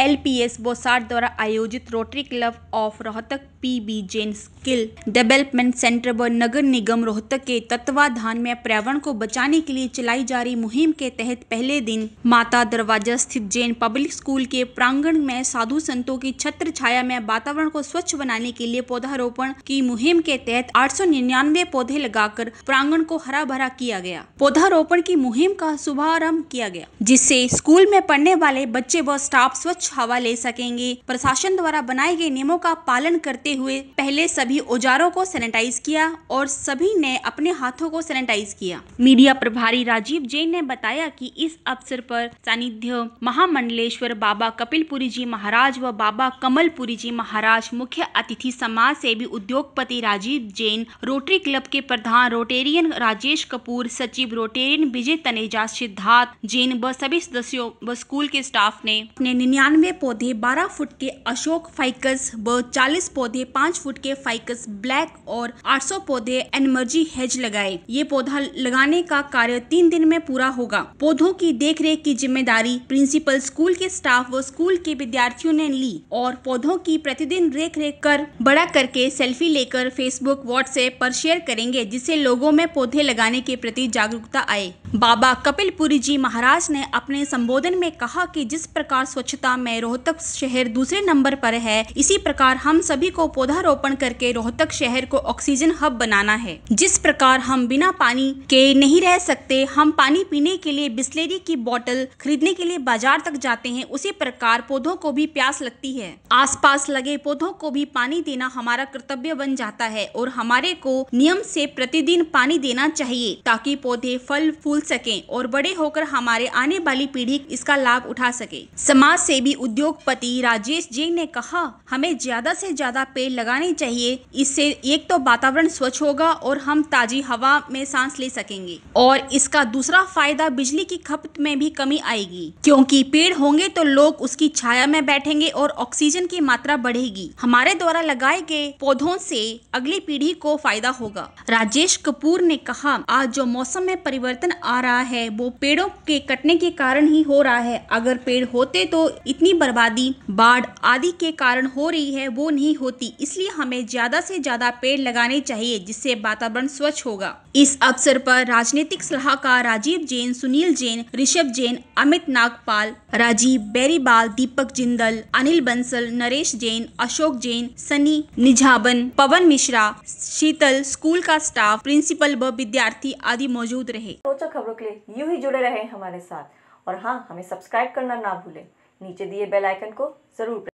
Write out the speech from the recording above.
L P S बोसार द्वारा आयोजित Rotary club of Rohtak P B Jain skill development centre व नगर निगम रोहतक के तत्वाधान में पर्यावरण को बचाने के लिए चलाई जा रही मुहिम के तहत पहले दिन माता दरवाजा स्थित जैन पब्लिक स्कूल के प्रांगण में साधु संतों की छत्र छाया में वातावरण को स्वच्छ बनाने के लिए पौधारोपण की मुहिम के तहत आठ पौधे लगाकर प्रांगण को हरा भरा किया गया पौधारोपण की मुहिम का शुभारम्भ किया गया जिससे स्कूल में पढ़ने वाले बच्चे व स्टाफ स्वच्छ स्वच्छ हवा ले सकेंगे प्रशासन द्वारा बनाए गए नियमों का पालन करते हुए पहले सभी औजारों को सैनिटाइज किया और सभी ने अपने हाथों को सैनिटाइज किया मीडिया प्रभारी राजीव जैन ने बताया कि इस अवसर पर सानिध्य महामंडलेश्वर बाबा कपिलपुरी जी महाराज व बाबा कमलपुरी जी महाराज मुख्य अतिथि समाज सेवी उद्योगपति राजीव जैन रोटरी क्लब के प्रधान रोटेरियन राजेश कपूर सचिव रोटेरियन विजय तनेजा सिद्धार्थ जैन व सभी सदस्यों व स्कूल के स्टाफ ने अपने निन्यानवे बानवे पौधे 12 फुट के अशोक फाइकस व 40 पौधे 5 फुट के फाइकस ब्लैक और 800 पौधे एनमर्जी हेज लगाए ये पौधा लगाने का कार्य तीन दिन में पूरा होगा पौधों की देखरेख की जिम्मेदारी प्रिंसिपल स्कूल के स्टाफ व स्कूल के विद्यार्थियों ने ली और पौधों की प्रतिदिन देख रेख कर बड़ा करके सेल्फी लेकर फेसबुक व्हाट्सएप पर शेयर करेंगे जिससे लोगों में पौधे लगाने के प्रति जागरूकता आए बाबा कपिलपुरी जी महाराज ने अपने संबोधन में कहा कि जिस प्रकार स्वच्छता में रोहतक शहर दूसरे नंबर पर है इसी प्रकार हम सभी को पौधारोपण करके रोहतक शहर को ऑक्सीजन हब बनाना है जिस प्रकार हम बिना पानी के नहीं रह सकते हम पानी पीने के लिए बिस्लेरी की बोतल खरीदने के लिए बाजार तक जाते हैं उसी प्रकार पौधों को भी प्यास लगती है आस लगे पौधों को भी पानी देना हमारा कर्तव्य बन जाता है और हमारे को नियम से प्रतिदिन पानी देना चाहिए ताकि पौधे फल फूल सकें और बड़े होकर हमारे आने वाली पीढ़ी इसका लाभ उठा सके समाज सेवी उद्योगपति राजेश जैन ने कहा हमें ज्यादा से ज्यादा पेड़ लगाने चाहिए इससे एक तो वातावरण स्वच्छ होगा और हम ताजी हवा में सांस ले सकेंगे और इसका दूसरा फायदा बिजली की खपत में भी कमी आएगी क्योंकि पेड़ होंगे तो लोग उसकी छाया में बैठेंगे और ऑक्सीजन की मात्रा बढ़ेगी हमारे द्वारा लगाए गए पौधों से अगली पीढ़ी को फायदा होगा राजेश कपूर ने कहा आज जो मौसम में परिवर्तन आ आ रहा है वो पेड़ों के कटने के कारण ही हो रहा है अगर पेड़ होते तो इतनी बर्बादी बाढ़ आदि के कारण हो रही है वो नहीं होती इसलिए हमें ज्यादा से ज्यादा पेड़ लगाने चाहिए जिससे वातावरण स्वच्छ होगा इस अवसर पर राजनीतिक सलाहकार राजीव जैन सुनील जैन ऋषभ जैन अमित नागपाल राजीव बैरीबाल दीपक जिंदल अनिल बंसल नरेश जैन अशोक जैन सनी निझाबन पवन मिश्रा शीतल स्कूल का स्टाफ प्रिंसिपल व विद्यार्थी आदि मौजूद रहे खबरों के लिए यूं ही जुड़े रहें हमारे साथ और हाँ हमें सब्सक्राइब करना ना भूलें नीचे दिए बेल आइकन को ज़रूर